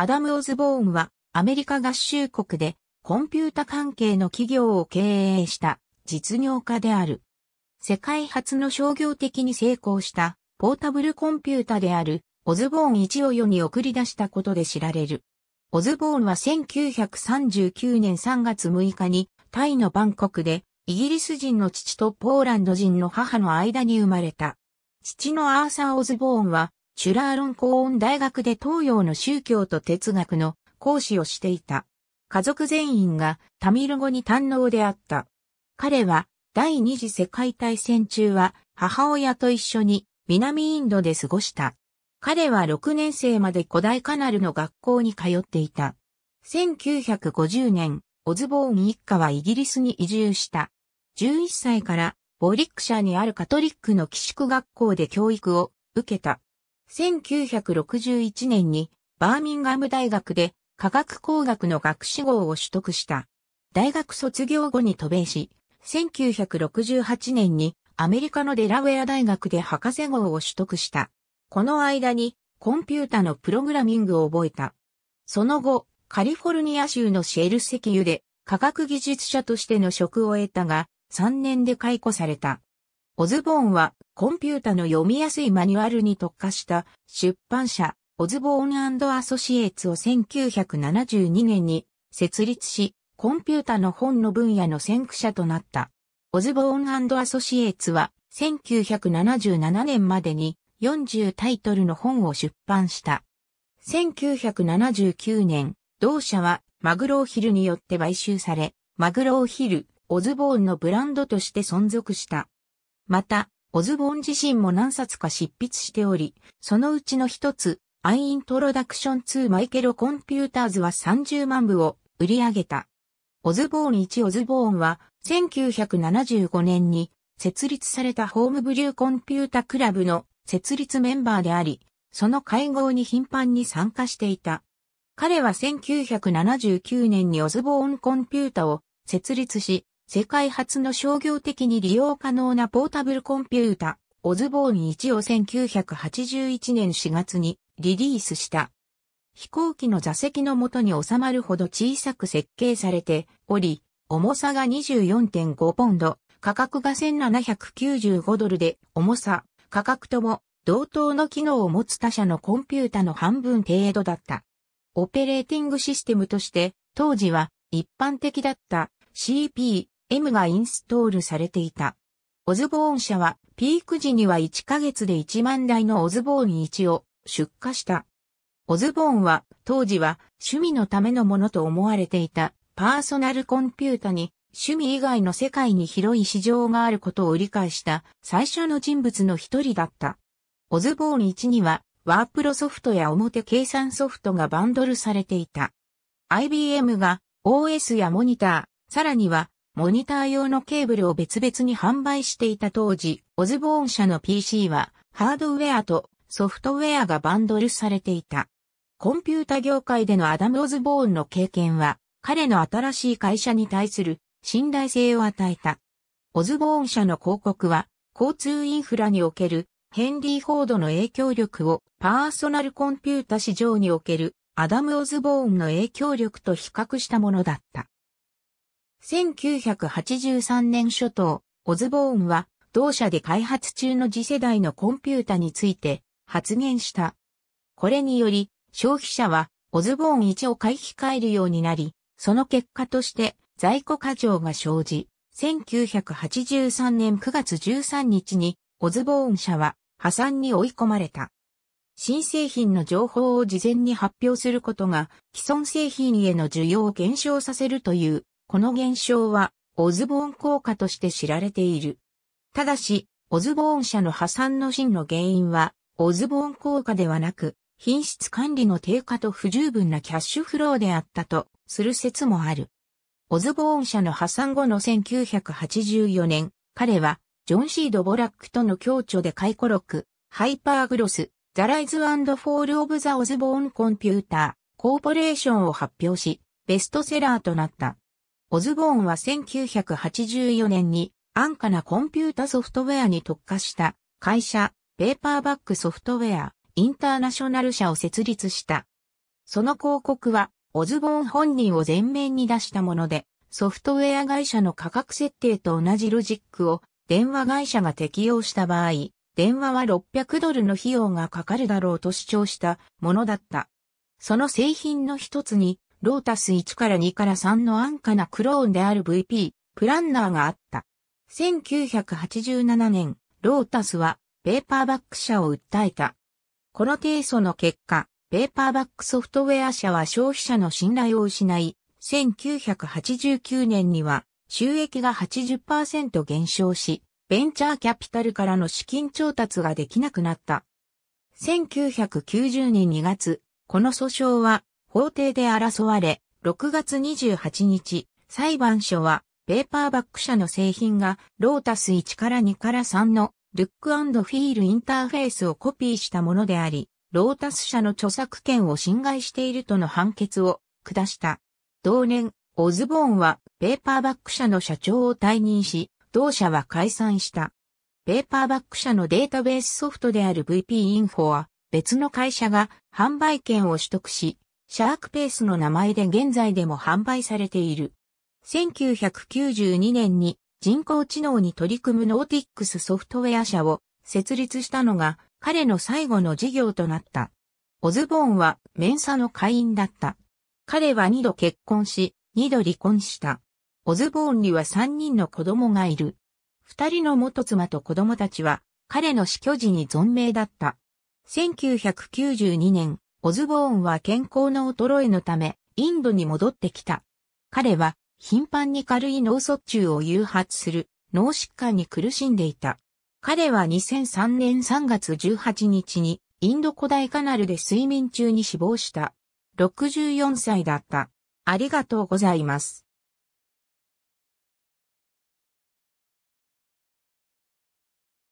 アダム・オズボーンはアメリカ合衆国でコンピュータ関係の企業を経営した実業家である。世界初の商業的に成功したポータブルコンピュータであるオズボーン一を世に送り出したことで知られる。オズボーンは1939年3月6日にタイのバンコクでイギリス人の父とポーランド人の母の間に生まれた。父のアーサー・オズボーンはシュラーロン高音大学で東洋の宗教と哲学の講師をしていた。家族全員がタミル語に堪能であった。彼は第二次世界大戦中は母親と一緒に南インドで過ごした。彼は6年生まで古代カナルの学校に通っていた。1950年、オズボーン一家はイギリスに移住した。11歳からボリック社にあるカトリックの寄宿学校で教育を受けた。1961年にバーミンガム大学で科学工学の学士号を取得した。大学卒業後に渡米し、1968年にアメリカのデラウェア大学で博士号を取得した。この間にコンピュータのプログラミングを覚えた。その後、カリフォルニア州のシェル石油で科学技術者としての職を得たが、3年で解雇された。オズボーンはコンピュータの読みやすいマニュアルに特化した出版社オズボーンアソシエーツを1972年に設立し、コンピュータの本の分野の先駆者となった。オズボーンアソシエーツは1977年までに40タイトルの本を出版した。1979年、同社はマグローヒルによって買収され、マグローヒル、オズボーンのブランドとして存続した。また、オズボーン自身も何冊か執筆しており、そのうちの一つ、アイイントロダクション2マイケル・コンピューターズは30万部を売り上げた。オズボーン1オズボーンは1975年に設立されたホームブリューコンピュータクラブの設立メンバーであり、その会合に頻繁に参加していた。彼は1979年にオズボーンコンピュータを設立し、世界初の商業的に利用可能なポータブルコンピュータ、オズボーン1を1981年4月にリリースした。飛行機の座席の元に収まるほど小さく設計されており、重さが24.5ポンド、価格が1795ドルで、重さ、価格とも同等の機能を持つ他社のコンピュータの半分程度だった。オペレーティングシステムとして、当時は一般的だった CP M がインストールされていた。オズボーン社はピーク時には1ヶ月で1万台のオズボーン1を出荷した。オズボーンは当時は趣味のためのものと思われていたパーソナルコンピュータに趣味以外の世界に広い市場があることを理解した最初の人物の一人だった。オズボーン1にはワープロソフトや表計算ソフトがバンドルされていた。IBM が OS やモニター、さらにはモニター用のケーブルを別々に販売していた当時、オズボーン社の PC は、ハードウェアとソフトウェアがバンドルされていた。コンピュータ業界でのアダム・オズボーンの経験は、彼の新しい会社に対する信頼性を与えた。オズボーン社の広告は、交通インフラにおけるヘンリー・フォードの影響力をパーソナルコンピュータ市場におけるアダム・オズボーンの影響力と比較したものだった。1983年初頭、オズボーンは同社で開発中の次世代のコンピュータについて発言した。これにより、消費者はオズボーン1を買い控えるようになり、その結果として在庫過剰が生じ、1983年9月13日にオズボーン社は破産に追い込まれた。新製品の情報を事前に発表することが既存製品への需要を減少させるというこの現象は、オズボーン効果として知られている。ただし、オズボーン社の破産の真の原因は、オズボーン効果ではなく、品質管理の低下と不十分なキャッシュフローであったとする説もある。オズボーン社の破産後の1984年、彼はジョン・シード・ボラックとの共著で回顧録、ハイパーグロス、ザ・ライズ・アンド・フォール・オブ・ザ・オズボーン・コンピューター、コーポレーションを発表し、ベストセラーとなった。オズボーンは1984年に安価なコンピュータソフトウェアに特化した会社ペーパーバックソフトウェアインターナショナル社を設立した。その広告はオズボーン本人を前面に出したものでソフトウェア会社の価格設定と同じロジックを電話会社が適用した場合、電話は600ドルの費用がかかるだろうと主張したものだった。その製品の一つにロータス1から2から3の安価なクローンである VP、プランナーがあった。1987年、ロータスは、ペーパーバック社を訴えた。この提訴の結果、ペーパーバックソフトウェア社は消費者の信頼を失い、1989年には収益が80%減少し、ベンチャーキャピタルからの資金調達ができなくなった。1990年2月、この訴訟は法廷で争われ、6月28日、裁判所は、ペーパーバック社の製品が、ロータス1から2から3の、ルックフィールインターフェースをコピーしたものであり、ロータス社の著作権を侵害しているとの判決を下した。同年、オズボーンはペーパーバック社の社長を退任し、同社は解散した。ペーパーバック社のデータベースソフトである VP インフォは別の会社が販売権を取得し、シャークペースの名前で現在でも販売されている。1992年に人工知能に取り組むノーティックスソフトウェア社を設立したのが彼の最後の事業となった。オズボーンはメンサの会員だった。彼は二度結婚し、二度離婚した。オズボーンには三人の子供がいる。二人の元妻と子供たちは彼の死去時に存命だった。1992年、オズボーンは健康の衰えのため、インドに戻ってきた。彼は、頻繁に軽い脳卒中を誘発する脳疾患に苦しんでいた。彼は2003年3月18日にインド古代カナルで睡眠中に死亡した。64歳だった。ありがとうございます。